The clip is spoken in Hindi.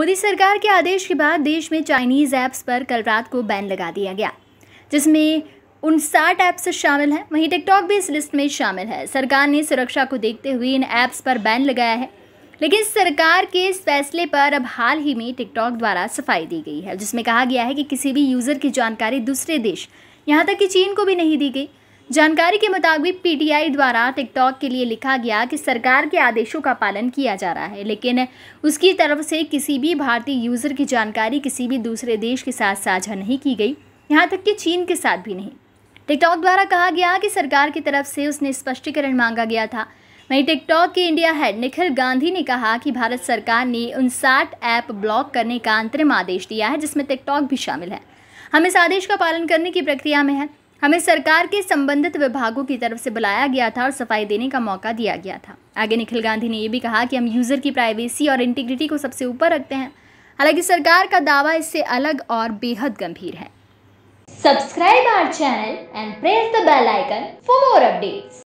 मोदी सरकार के आदेश के बाद देश में चाइनीज़ ऐप्स पर कल रात को बैन लगा दिया गया जिसमें उनसाठ ऐप्स शामिल हैं वहीं टिकटॉक भी इस लिस्ट में शामिल है सरकार ने सुरक्षा को देखते हुए इन ऐप्स पर बैन लगाया है लेकिन सरकार के इस फैसले पर अब हाल ही में टिकटॉक द्वारा सफाई दी गई है जिसमें कहा गया है कि किसी भी यूज़र की जानकारी दूसरे देश यहाँ तक कि चीन को भी नहीं दी गई जानकारी के मुताबिक पीटीआई द्वारा टिकटॉक के लिए लिखा गया कि सरकार के आदेशों का पालन किया जा रहा है लेकिन उसकी तरफ से किसी भी भारतीय यूज़र की जानकारी किसी भी दूसरे देश के साथ साझा नहीं की गई यहाँ तक कि चीन के साथ भी नहीं टिकटॉक द्वारा कहा गया कि सरकार की तरफ से उसने स्पष्टीकरण मांगा गया था वहीं टिकटॉक के इंडिया हेड निखिल गांधी ने कहा कि भारत सरकार ने उनसाठ ऐप ब्लॉक करने का अंतरिम आदेश दिया है जिसमें टिकटॉक भी शामिल है हम इस आदेश का पालन करने की प्रक्रिया में हैं हमें सरकार के संबंधित विभागों की तरफ से बुलाया गया था और सफाई देने का मौका दिया गया था आगे निखिल गांधी ने यह भी कहा कि हम यूज़र की प्राइवेसी और इंटीग्रिटी को सबसे ऊपर रखते हैं हालांकि सरकार का दावा इससे अलग और बेहद गंभीर है subscribe our channel and press the bell icon for more updates